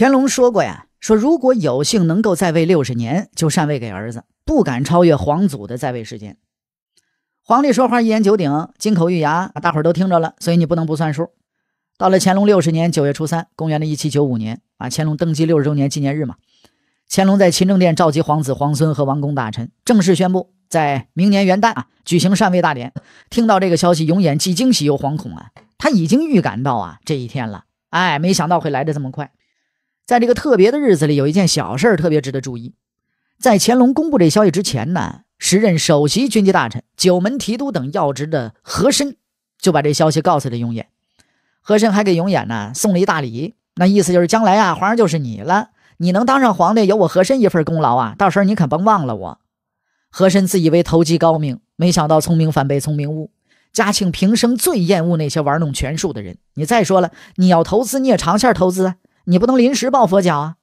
乾隆说过呀，说如果有幸能够在位六十年，就禅位给儿子，不敢超越皇祖的在位时间。皇帝说话一言九鼎，金口玉牙，大伙儿都听着了，所以你不能不算数。到了乾隆六十年九月初三，公元的一七九五年，啊，乾隆登基六十周年纪念日嘛，乾隆在勤政殿召集皇子、皇孙和王公大臣，正式宣布在明年元旦啊举行禅位大典。听到这个消息，永远既惊喜又惶恐啊，他已经预感到啊这一天了，哎，没想到会来的这么快。在这个特别的日子里，有一件小事儿特别值得注意。在乾隆公布这消息之前呢，时任首席军机大臣、九门提督等要职的和珅就把这消息告诉了永琰。和珅还给永琰呢送了一大礼，那意思就是将来啊，皇上就是你了，你能当上皇帝有我和珅一份功劳啊，到时候你可甭忘了我。和珅自以为投机高明，没想到聪明反被聪明误。嘉庆平生最厌恶那些玩弄权术的人。你再说了，你要投资，你也长线投资啊。你不能临时抱佛脚啊！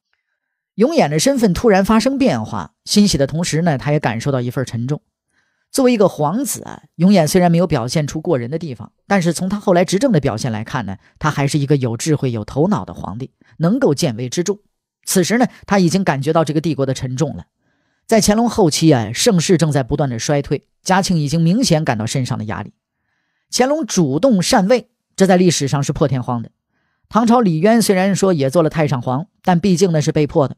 永琰的身份突然发生变化，欣喜的同时呢，他也感受到一份沉重。作为一个皇子，永琰虽然没有表现出过人的地方，但是从他后来执政的表现来看呢，他还是一个有智慧、有头脑的皇帝，能够见微知著。此时呢，他已经感觉到这个帝国的沉重了。在乾隆后期啊，盛世正在不断的衰退，嘉庆已经明显感到身上的压力。乾隆主动禅位，这在历史上是破天荒的。唐朝李渊虽然说也做了太上皇，但毕竟呢是被迫的。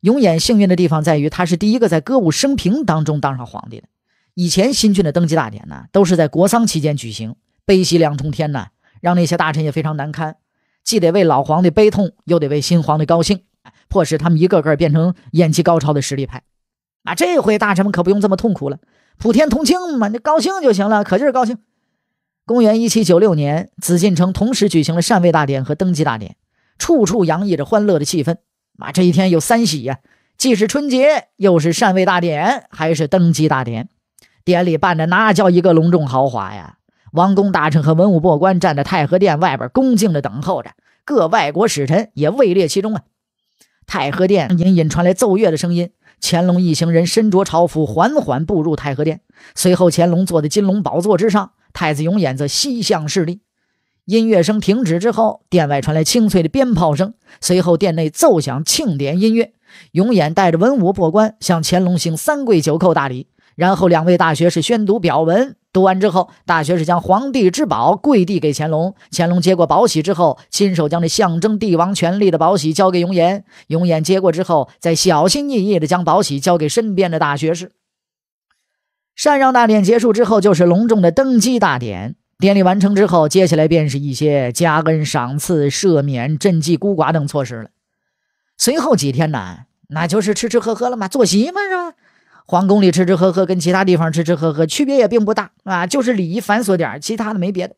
永琰幸运的地方在于，他是第一个在歌舞升平当中当上皇帝的。以前新君的登基大典呢，都是在国丧期间举行，悲喜两重天呢，让那些大臣也非常难堪，既得为老皇帝悲痛，又得为新皇帝高兴，迫使他们一个个变成演技高超的实力派。啊，这回大臣们可不用这么痛苦了，普天同庆嘛，你高兴就行了，可劲儿高兴。公元一七九六年，紫禁城同时举行了禅位大典和登基大典，处处洋溢着欢乐的气氛。妈，这一天有三喜呀，既是春节，又是禅位大典，还是登基大典。典礼办的那叫一个隆重豪华呀！王公大臣和文武百官站在太和殿外边，恭敬地等候着。各外国使臣也位列其中啊。太和殿隐隐传来奏乐的声音，乾隆一行人身着朝服，缓缓步入太和殿。随后，乾隆坐在金龙宝座之上。太子永琰则西向侍立。音乐声停止之后，殿外传来清脆的鞭炮声，随后殿内奏响庆典音乐。永琰带着文武破关，向乾隆行三跪九叩大礼。然后，两位大学士宣读表文，读完之后，大学士将皇帝之宝跪递给乾隆。乾隆接过宝玺之后，亲手将这象征帝王权力的宝玺交给永琰。永琰接过之后，再小心翼翼地将宝玺交给身边的大学士。禅让大典结束之后，就是隆重的登基大典。典礼完成之后，接下来便是一些加恩赏赐、赦免、赈济孤寡等措施了。随后几天呢，那就是吃吃喝喝了嘛，做席嘛是吧？皇宫里吃吃喝喝跟其他地方吃吃喝喝区别也并不大啊，就是礼仪繁琐点，其他的没别的。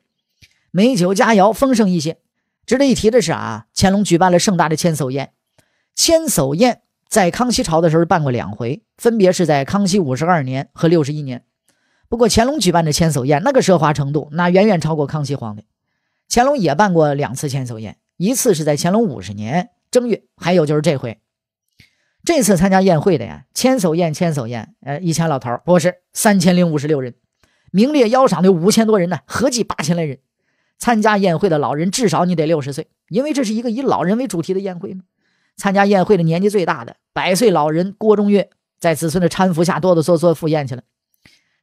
美酒佳肴丰盛一些。值得一提的是啊，乾隆举办了盛大的千叟宴。千叟宴。在康熙朝的时候办过两回，分别是在康熙五十二年和六十一年。不过乾隆举办的千叟宴，那个奢华程度，那远远超过康熙皇帝。乾隆也办过两次千叟宴，一次是在乾隆五十年正月，还有就是这回。这次参加宴会的呀，千叟宴，千叟宴，呃，一千老头不是三千零五十六人，名列邀赏的五千多人呢，合计八千来人。参加宴会的老人至少你得六十岁，因为这是一个以老人为主题的宴会嘛。参加宴会的年纪最大的百岁老人郭忠岳，在子孙的搀扶下哆哆嗦嗦赴宴去了。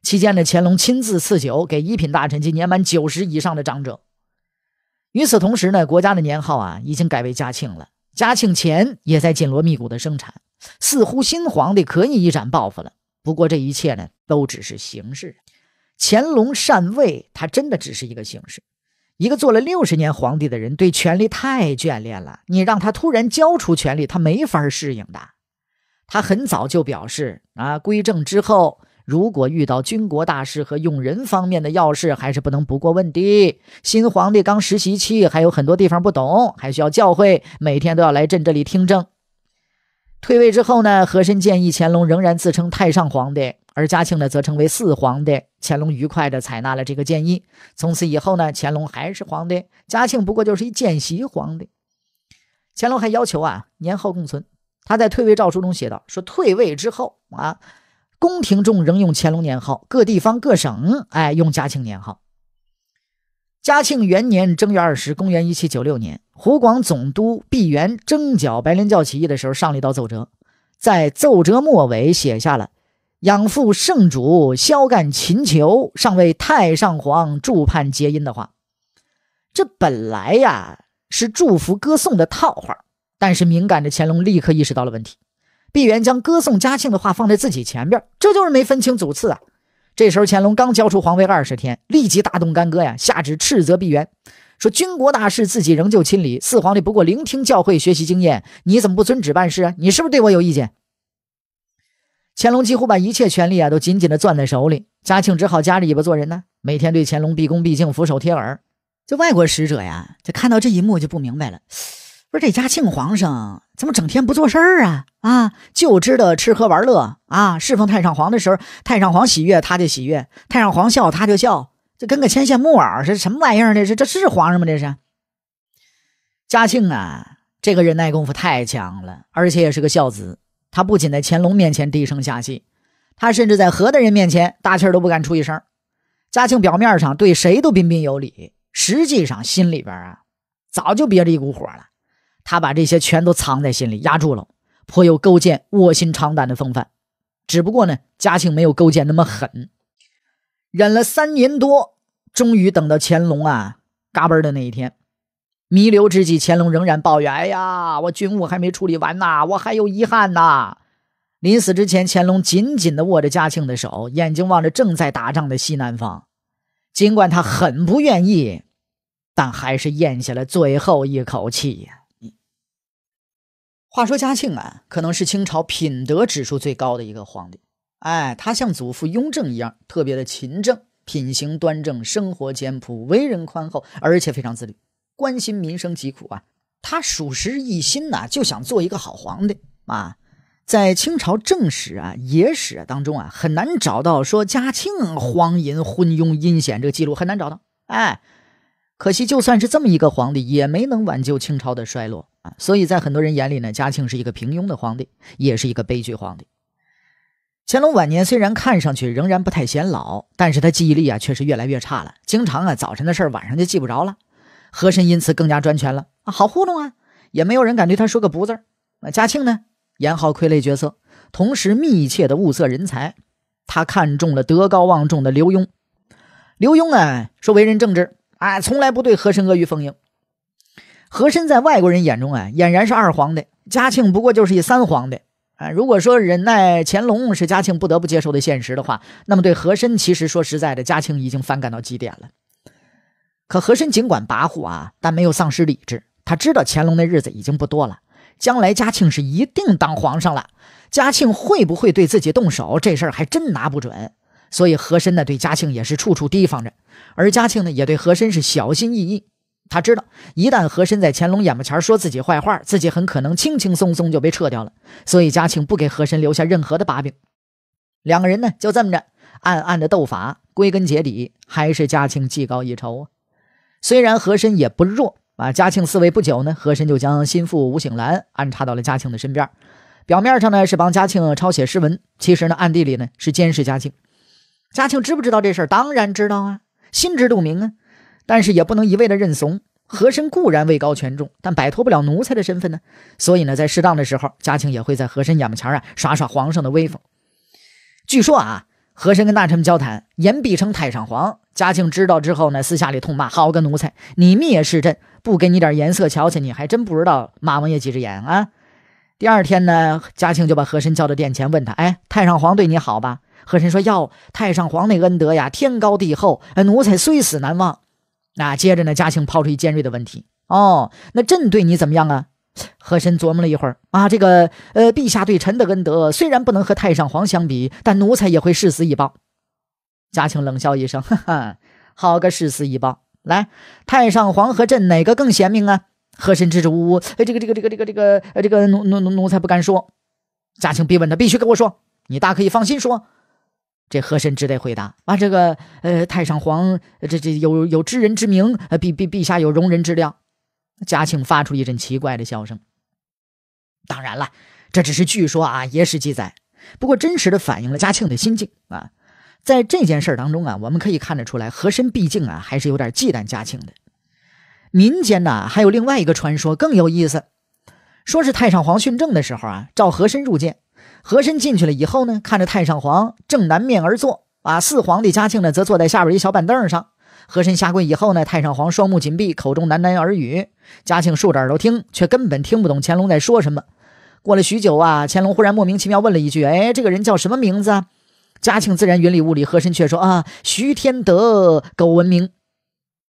期间呢，乾隆亲自赐酒给一品大臣及年满九十以上的长者。与此同时呢，国家的年号啊已经改为嘉庆了。嘉庆前也在紧锣密鼓的生产，似乎新皇帝可以一展抱负了。不过这一切呢，都只是形式。乾隆禅位，它真的只是一个形式。一个做了六十年皇帝的人，对权力太眷恋了。你让他突然交出权力，他没法适应的。他很早就表示，啊，归政之后，如果遇到军国大事和用人方面的要事，还是不能不过问的。新皇帝刚实习期，还有很多地方不懂，还需要教诲。每天都要来朕这里听政。退位之后呢？和珅建议乾隆仍然自称太上皇帝。而嘉庆呢，则称为四皇帝。乾隆愉快地采纳了这个建议，从此以后呢，乾隆还是皇帝，嘉庆不过就是一见习皇帝。乾隆还要求啊，年号共存。他在退位诏书中写道：“说退位之后啊，宫廷中仍用乾隆年号，各地方各省哎用嘉庆年号。”嘉庆元年正月二十，公元一七九六年，湖广总督毕沅征剿白莲教起义的时候，上了一道奏折，在奏折末尾写下了。养父圣主萧干秦求，上为太上皇祝判结姻的话，这本来呀是祝福歌颂的套话。但是敏感的乾隆立刻意识到了问题。毕沅将歌颂嘉庆的话放在自己前边，这就是没分清主次啊。这时候乾隆刚交出皇位二十天，立即大动干戈呀，下旨斥责毕沅，说军国大事自己仍旧亲理，四皇帝不过聆听教诲学习经验，你怎么不遵旨办事啊？你是不是对我有意见？乾隆几乎把一切权力啊都紧紧的攥在手里，嘉庆只好夹着尾巴做人呢。每天对乾隆毕恭毕敬，俯首贴耳。这外国使者呀，这看到这一幕就不明白了：不是这嘉庆皇上怎么整天不做事儿啊？啊，就知道吃喝玩乐啊！侍奉太上皇的时候，太上皇喜悦他就喜悦，太上皇笑他就笑，这跟个牵线木偶似的。什么玩意儿？这是这是皇上吗？这是嘉庆啊，这个忍耐功夫太强了，而且也是个孝子。他不仅在乾隆面前低声下气，他甚至在和大人面前大气都不敢出一声。嘉庆表面上对谁都彬彬有礼，实际上心里边啊早就憋着一股火了。他把这些全都藏在心里压住了，颇有勾践卧薪尝胆的风范。只不过呢，嘉庆没有勾践那么狠，忍了三年多，终于等到乾隆啊嘎嘣的那一天。弥留之际，乾隆仍然抱怨：“哎呀，我军务还没处理完呢，我还有遗憾呢。”临死之前，乾隆紧紧的握着嘉庆的手，眼睛望着正在打仗的西南方。尽管他很不愿意，但还是咽下了最后一口气话说嘉庆啊，可能是清朝品德指数最高的一个皇帝。哎，他像祖父雍正一样，特别的勤政，品行端正，生活简朴，为人宽厚，而且非常自律。关心民生疾苦啊，他属实一心呐，就想做一个好皇帝啊。在清朝正史啊、野史啊当中啊，很难找到说嘉庆荒淫、昏庸、阴险这个记录，很难找到。哎，可惜就算是这么一个皇帝，也没能挽救清朝的衰落啊。所以在很多人眼里呢，嘉庆是一个平庸的皇帝，也是一个悲剧皇帝。乾隆晚年虽然看上去仍然不太显老，但是他记忆力啊却是越来越差了，经常啊早晨的事儿晚上就记不着了。和珅因此更加专权了啊，好糊弄啊，也没有人敢对他说个不字儿。那嘉庆呢，演好傀儡角色，同时密切的物色人才。他看中了德高望重的刘墉。刘墉啊，说为人正直啊，从来不对和珅阿谀奉迎。和珅在外国人眼中啊，俨然是二皇的；嘉庆不过就是一三皇的啊。如果说忍耐乾隆是嘉庆不得不接受的现实的话，那么对和珅，其实说实在的，嘉庆已经反感到极点了。可和珅尽管跋扈啊，但没有丧失理智。他知道乾隆那日子已经不多了，将来嘉庆是一定当皇上了。嘉庆会不会对自己动手，这事儿还真拿不准。所以和珅呢，对嘉庆也是处处提防着；而嘉庆呢，也对和珅是小心翼翼。他知道，一旦和珅在乾隆眼巴前说自己坏话，自己很可能轻轻松松就被撤掉了。所以嘉庆不给和珅留下任何的把柄。两个人呢，就这么着暗暗的斗法。归根结底，还是嘉庆技高一筹啊。虽然和珅也不弱啊，嘉庆四位不久呢，和珅就将心腹吴醒兰安插到了嘉庆的身边。表面上呢是帮嘉庆抄写诗文，其实呢暗地里呢是监视嘉庆。嘉庆知不知道这事儿？当然知道啊，心知肚明啊。但是也不能一味的认怂。和珅固然位高权重，但摆脱不了奴才的身份呢。所以呢，在适当的时候，嘉庆也会在和珅眼前啊耍耍皇上的威风。据说啊。和珅跟大臣们交谈，言必称太上皇。嘉庆知道之后呢，私下里痛骂：“好个奴才，你蔑视朕，不给你点颜色瞧瞧，你还真不知道马王爷几只眼啊！”第二天呢，嘉庆就把和珅叫到殿前，问他：“哎，太上皇对你好吧？”和珅说：“要太上皇那恩德呀，天高地厚，奴才虽死难忘。”那接着呢，嘉庆抛出一尖锐的问题：“哦，那朕对你怎么样啊？”和珅琢磨了一会儿，啊，这个，呃，陛下对臣的恩德虽然不能和太上皇相比，但奴才也会誓死以报。嘉庆冷笑一声，哈哈，好个誓死以报！来，太上皇和朕哪个更贤明啊？和珅支支吾吾，哎，这个，这个，这个，这个，这个，呃，这个奴奴奴奴才不敢说。嘉庆逼问他，必须跟我说，你大可以放心说。这和珅只得回答，啊，这个，呃，太上皇，这这有有知人之明，呃，陛陛陛下有容人之量。嘉庆发出一阵奇怪的笑声。当然了，这只是据说啊，野史记载，不过真实的反映了嘉庆的心境啊。在这件事当中啊，我们可以看得出来，和珅毕竟啊还是有点忌惮嘉庆的。民间呢还有另外一个传说更有意思，说是太上皇训政的时候啊，召和珅入见。和珅进去了以后呢，看着太上皇正南面而坐，啊，四皇帝嘉庆呢则坐在下边一小板凳上。和珅下跪以后呢，太上皇双目紧闭，口中喃喃耳语。嘉庆竖着耳朵听，却根本听不懂乾隆在说什么。过了许久啊，乾隆忽然莫名其妙问了一句：“哎，这个人叫什么名字？”嘉庆自然云里雾里，和珅却说：“啊，徐天德，苟文明。”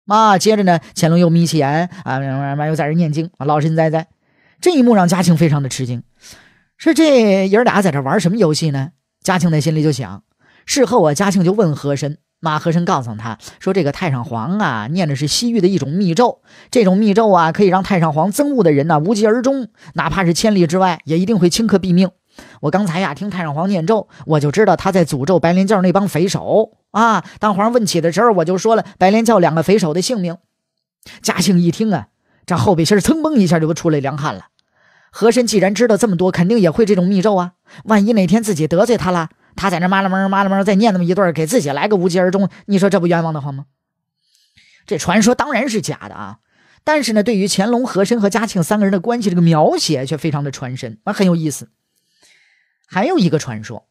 啊，接着呢，乾隆又眯起眼啊，慢慢又在这念经啊，老神在在。这一幕让嘉庆非常的吃惊，说这爷俩在这玩什么游戏呢？嘉庆在心里就想。事后啊，嘉庆就问和珅。马和珅告诉他说：“这个太上皇啊，念的是西域的一种密咒，这种密咒啊，可以让太上皇憎恶的人呢无疾而终，哪怕是千里之外，也一定会顷刻毙命。我刚才呀听太上皇念咒，我就知道他在诅咒白莲教那帮匪首啊。当皇上问起的时候，我就说了白莲教两个匪首的姓名。”嘉庆一听啊，这后背心蹭蹦一下就出来凉汗了。和珅既然知道这么多，肯定也会这种密咒啊。万一哪天自己得罪他了？他在那嘛啦嘛啦嘛啦，再念那么一段儿，给自己来个无疾而终。你说这不冤枉的慌吗？这传说当然是假的啊，但是呢，对于乾隆、和珅和嘉庆三个人的关系，这个描写却非常的传神，啊，很有意思。还有一个传说，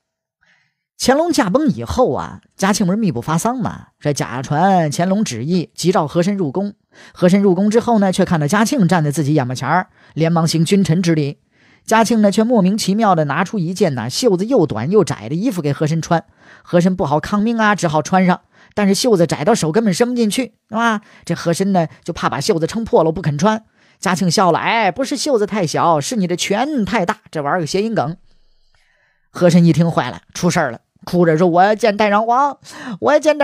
乾隆驾崩以后啊，嘉庆不是密不发丧嘛，这假传乾隆旨意，急召和珅入宫。和珅入宫之后呢，却看到嘉庆站在自己眼巴前儿，连忙行君臣之礼。嘉庆呢，却莫名其妙的拿出一件呢袖子又短又窄的衣服给和珅穿，和珅不好抗命啊，只好穿上。但是袖子窄到手根本伸不进去，是吧？这和珅呢，就怕把袖子撑破了，不肯穿。嘉庆笑了，哎，不是袖子太小，是你的拳太大。这玩意个谐音梗。和珅一听坏了，出事了，哭着说：“我要见太上皇，我要见。”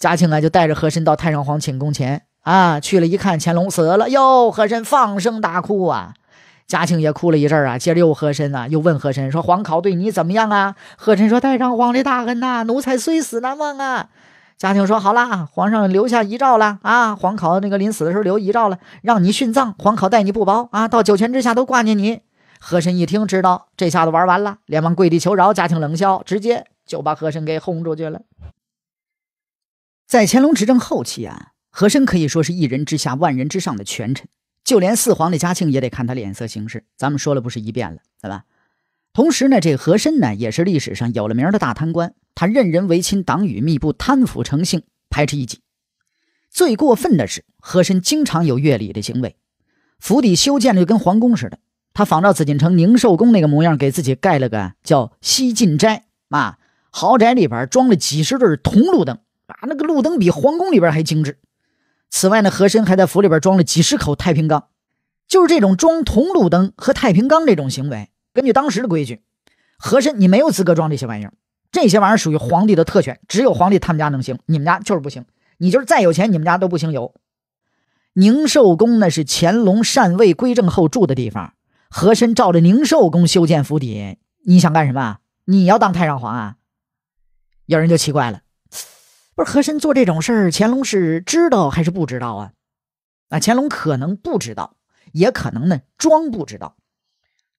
嘉庆啊，就带着和珅到太上皇寝宫前啊去了，一看乾隆死了，哟，和珅放声大哭啊。嘉庆也哭了一阵儿啊，接着又和珅啊，又问和珅说：“皇考对你怎么样啊？”和珅说：“太上皇的大恩呐，奴才虽死难忘啊。”嘉庆说：“好啦，皇上留下遗诏了啊，皇考那个临死的时候留遗诏了，让你殉葬，皇考待你不薄啊，到九泉之下都挂念你。”和珅一听，知道这下子玩完了，连忙跪地求饶。嘉庆冷笑，直接就把和珅给轰出去了。在乾隆执政后期啊，和珅可以说是一人之下，万人之上的权臣。就连四皇的嘉庆也得看他脸色行事，咱们说了不是一遍了，对吧？同时呢，这和珅呢也是历史上有了名的大贪官，他任人唯亲，党羽密布，贪腐成性，排斥异己。最过分的是，和珅经常有越礼的行为，府邸修建的就跟皇宫似的。他仿照紫禁城宁寿宫那个模样，给自己盖了个叫西晋斋啊，豪宅里边装了几十对铜路灯啊，那个路灯比皇宫里边还精致。此外呢，和珅还在府里边装了几十口太平缸，就是这种装铜路灯和太平缸这种行为，根据当时的规矩，和珅你没有资格装这些玩意儿，这些玩意儿属于皇帝的特权，只有皇帝他们家能行，你们家就是不行。你就是再有钱，你们家都不行。有宁寿宫呢是乾隆禅位归正后住的地方，和珅照着宁寿宫修建府邸，你想干什么？你要当太上皇啊？有人就奇怪了。不是和珅做这种事儿，乾隆是知道还是不知道啊？啊，乾隆可能不知道，也可能呢装不知道。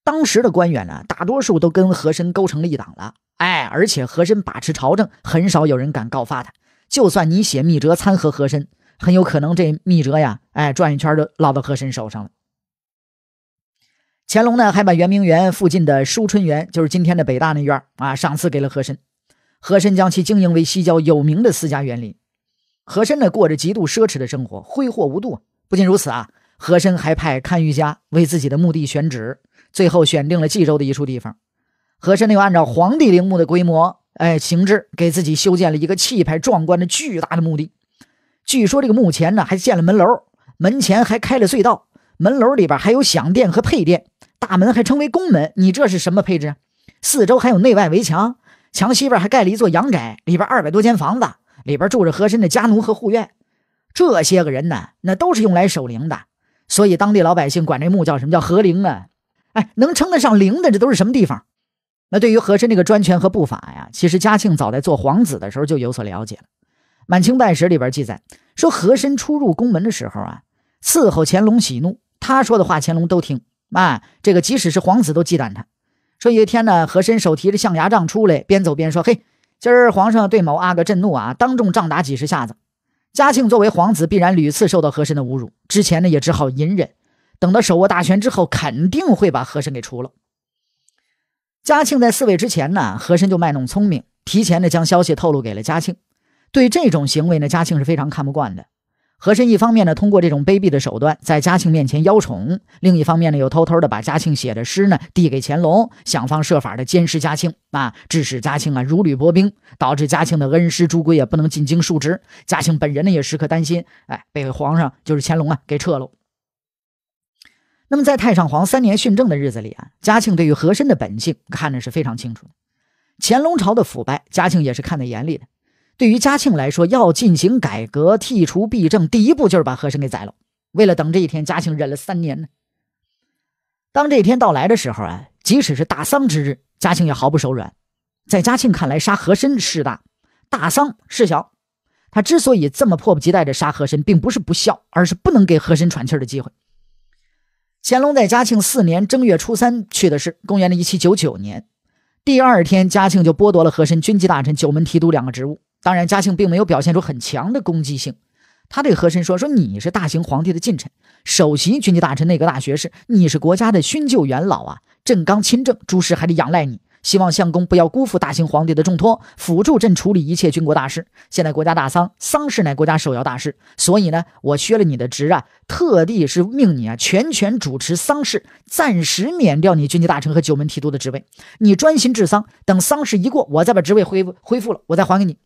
当时的官员呢，大多数都跟和珅勾成了一党了。哎，而且和珅把持朝政，很少有人敢告发他。就算你写密折参劾和珅，很有可能这密折呀，哎，转一圈就落到和珅手上了。乾隆呢，还把圆明园附近的舒春园，就是今天的北大那院啊，赏赐给了和珅。和珅将其经营为西郊有名的私家园林。和珅呢，过着极度奢侈的生活，挥霍无度。不仅如此啊，和珅还派堪舆家为自己的墓地选址，最后选定了冀州的一处地方。和珅呢，又按照皇帝陵墓的规模，哎，形制，给自己修建了一个气派壮观的巨大的墓地。据说这个墓前呢，还建了门楼，门前还开了隧道，门楼里边还有享殿和配殿，大门还称为宫门。你这是什么配置？四周还有内外围墙。墙西边还盖了一座洋宅，里边二百多间房子，里边住着和珅的家奴和护院，这些个人呢，那都是用来守灵的。所以当地老百姓管这墓叫什么叫和陵啊？哎，能称得上陵的，这都是什么地方？那对于和珅这个专权和不法呀，其实嘉庆早在做皇子的时候就有所了解了。满清稗史里边记载说，和珅出入宫门的时候啊，伺候乾隆喜怒，他说的话乾隆都听。啊。这个即使是皇子都忌惮他。这一天呢，和珅手提着象牙杖出来，边走边说：“嘿，今儿皇上对某阿哥震怒啊，当众杖打几十下子。”嘉庆作为皇子，必然屡次受到和珅的侮辱。之前呢，也只好隐忍。等到手握大权之后，肯定会把和珅给除了。嘉庆在四位之前呢，和珅就卖弄聪明，提前的将消息透露给了嘉庆。对这种行为呢，嘉庆是非常看不惯的。和珅一方面呢，通过这种卑鄙的手段在嘉庆面前邀宠；另一方面呢，又偷偷的把嘉庆写的诗呢递给乾隆，想方设法的监视嘉庆啊，致使嘉庆啊如履薄冰，导致嘉庆的恩师朱圭也不能进京述职。嘉庆本人呢也时刻担心，哎，被皇上就是乾隆啊给撤了。那么在太上皇三年训政的日子里啊，嘉庆对于和珅的本性看的是非常清楚，的。乾隆朝的腐败，嘉庆也是看在眼里的。对于嘉庆来说，要进行改革、剔除弊政，第一步就是把和珅给宰了。为了等这一天，嘉庆忍了三年呢。当这一天到来的时候啊，即使是大丧之日，嘉庆也毫不手软。在嘉庆看来，杀和珅事大，大丧事小。他之所以这么迫不及待的杀和珅，并不是不孝，而是不能给和珅喘气的机会。乾隆在嘉庆四年正月初三去的是公元的一七九九年。第二天，嘉庆就剥夺了和珅军机大臣、九门提督两个职务。当然，嘉庆并没有表现出很强的攻击性。他对和珅说：“说你是大行皇帝的近臣，首席军机大臣、内阁大学士，你是国家的勋旧元老啊。朕刚亲政，诸事还得仰赖你。希望相公不要辜负大清皇帝的重托，辅助朕处理一切军国大事。现在国家大丧，丧事乃国家首要大事，所以呢，我削了你的职啊，特地是命你啊全权主持丧事，暂时免掉你军机大臣和九门提督的职位，你专心治丧。等丧事一过，我再把职位恢复恢复了，我再还给你。”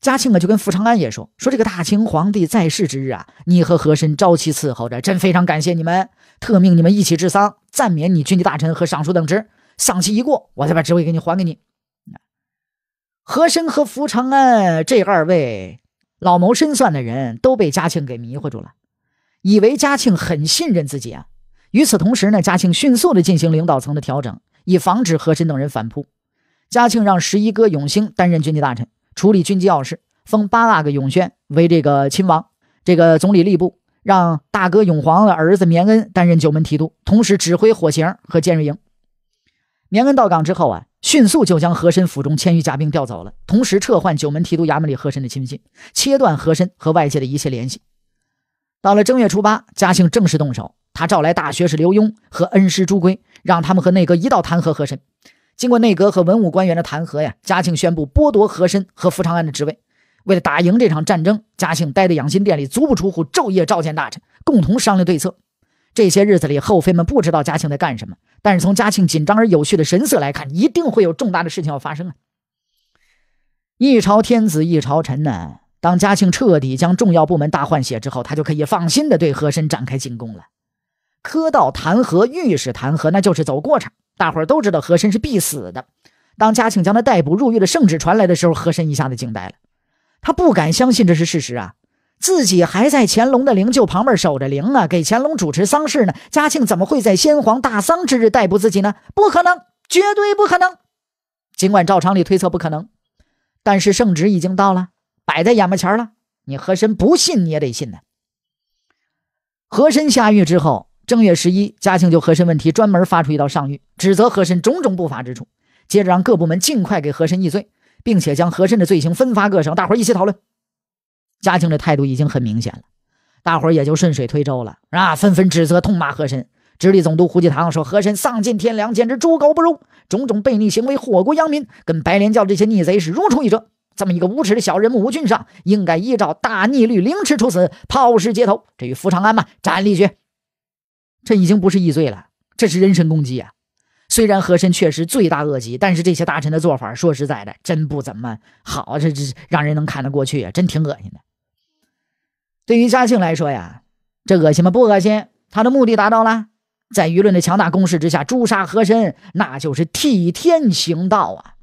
嘉庆啊，就跟福长安也说：“说这个大清皇帝在世之日啊，你和和珅朝夕伺候着，朕非常感谢你们，特命你们一起治丧，暂免你军机大臣和尚书等职。丧期一过，我再把职位给你还给你。”和珅和福长安这二位老谋深算的人，都被嘉庆给迷惑住了，以为嘉庆很信任自己啊。与此同时呢，嘉庆迅速的进行领导层的调整，以防止和珅等人反扑。嘉庆让十一哥永兴担任军机大臣。处理军机要事，封八阿哥永宣为这个亲王。这个总理吏部，让大哥永璜的儿子绵恩担任九门提督，同时指挥火刑和监锐营。绵恩到岗之后啊，迅速就将和珅府中千余家兵调走了，同时撤换九门提督衙门里和珅的亲信，切断和珅和外界的一切联系。到了正月初八，嘉庆正式动手，他召来大学士刘墉和恩师朱圭，让他们和内阁一道弹劾和珅。经过内阁和文武官员的弹劾呀，嘉庆宣布剥夺和珅和福长安的职位。为了打赢这场战争，嘉庆待在养心殿里足不出户，昼夜召见大臣，共同商量对策。这些日子里，后妃们不知道嘉庆在干什么，但是从嘉庆紧张而有序的神色来看，一定会有重大的事情要发生啊！一朝天子一朝臣呢？当嘉庆彻底将重要部门大换血之后，他就可以放心的对和珅展开进攻了。科道弹劾、御史弹劾，那就是走过场。大伙儿都知道和珅是必死的。当嘉庆将他逮捕入狱的圣旨传来的时候，和珅一下子惊呆了，他不敢相信这是事实啊！自己还在乾隆的灵柩旁边守着灵呢，给乾隆主持丧事呢。嘉庆怎么会在先皇大丧之日逮捕自己呢？不可能，绝对不可能！尽管赵常理推测不可能，但是圣旨已经到了，摆在眼巴前了。你和珅不信，你也得信呢。和珅下狱之后。正月十一，嘉庆就和珅问题专门发出一道上谕，指责和珅种种不法之处，接着让各部门尽快给和珅议罪，并且将和珅的罪行分发各省，大伙儿一起讨论。嘉庆的态度已经很明显了，大伙儿也就顺水推舟了啊！纷纷指责痛骂和珅。直隶总督胡济堂说：“和珅丧尽天良，简直猪狗不如，种种悖逆行为，祸国殃民，跟白莲教这些逆贼是如出一辙。这么一个无耻的小人，吴训上应该依照大逆律凌迟处死，抛尸街头。至于福长安嘛，斩立决。”这已经不是易罪了，这是人身攻击啊！虽然和珅确实罪大恶极，但是这些大臣的做法，说实在的，真不怎么好。这这让人能看得过去啊，真挺恶心的。对于嘉庆来说呀，这恶心吗？不恶心。他的目的达到了，在舆论的强大攻势之下，诛杀和珅，那就是替天行道啊。